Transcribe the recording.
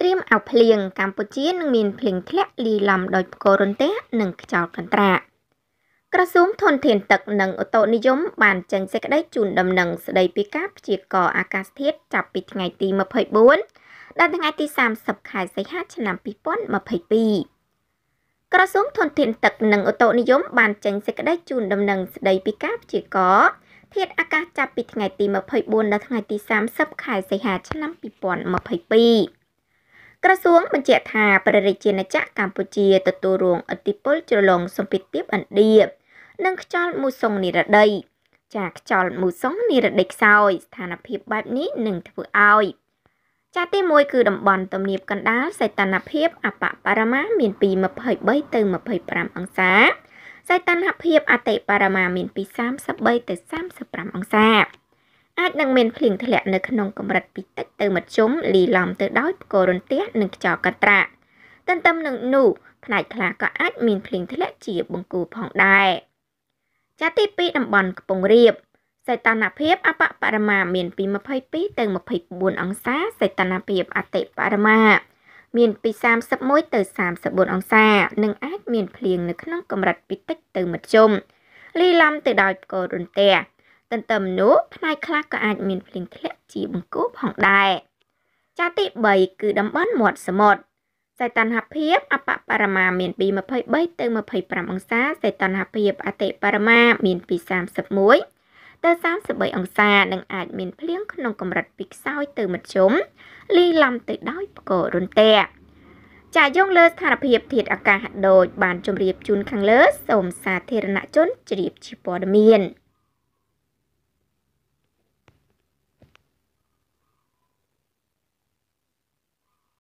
ត្រៀមអាវភ្លៀងកម្ពុជានឹងមានភ្លៀងធ្លាក់លីឡំដោយផ្គររន្ទះនិងខ្យល់កន្ត្រាក់ក្រសួងធនធាន ទឹកនិងអូតូនិយមបាន ចេញសេចក្តីជូន ដំណឹងស្តីពីការព្យាករណ៍អាកាសធាតុចាប់ពីថ្ងៃទី24ដល់ថ្ងៃទី30ខែសីហាឆ្នាំ2022ក្រសួងធនធានទឹកនិងអូតូនិយមបានចេញសេចក្តីជូនដំណឹងស្តីពីការព្យាករណ៍ធាតុអាកាសចាប់ពីថ្ងៃទី24ដល់ថ្ងៃទី30ខែសីហាឆ្នាំ2022ក្រសួងបញ្ជាក់ថាព្រះរាជាណាចក្រកម្ពុជាទទួលរងឥទ្ធិពលជ្រលងសម្ពាធទាបឥណ្ឌានិងខ្យល់មូសុងនិរតីចាខ្យល់មូសុងនិរតីខ្សោយ ស្ថានភាពបែបនេះនឹងធ្វើឲ្យចាទី1គឺតំបន់ទំនាបកណ្ដាលសីតុណ្ហភាពអបបរមាមានពី23ទៅ25អង្សាសីតុណ្ហភាពអតិបរមាមានពី33ទៅ35អង្សាអាចនឹងមានភ្លៀងធ្លាក់នៅក្នុងកម្រិតពីតិចទៅមធ្យមលីឡំទៅដោយផ្គររន្ទះនិងខ្យល់កន្ត្រាក់ទន្ទឹមនឹងនោះផ្នែកខ្លះក៏អាចមានភ្លៀងធ្លាក់ជាបង្គោលផងដែរចាទី2តំបន់កំពង់រាបសីតុណ្ហភាពអបបរមាមានពី22ទៅ24អង្សាសីតុណ្ហភាពអតិបរមាមានពី31ទៅ34អង្សានិងអាចមានភ្លៀងនៅក្នុងកម្រិតពីតិចទៅមធ្យមលីឡំទៅដោយផ្គររន្ទះទន្ទឹមនោះផ្នែកខ្លះក៏អាចមានភ្លៀងធ្លាក់ជាបង្គោលផងដែរចាទី3គឺតំបន់មាត់សមុទ្រសីតុណ្ហភាពអបបរមាមានពី23ទៅ25អង្សាសីតុណ្ហភាពអតិបរមាមានពី31ទៅ33អង្សានិងអាចមានភ្លៀងក្នុងកម្រិតពីខ្សោយទៅមធ្យមលីឡំទៅដោយផ្គររន្ទាក់ចាយោងលើស្ថានភាពធាតុអាកាសដូចបានជម្រាបជូនខាងលើសូមសាធារណជនជ្រាបជាព័ត៌មាន។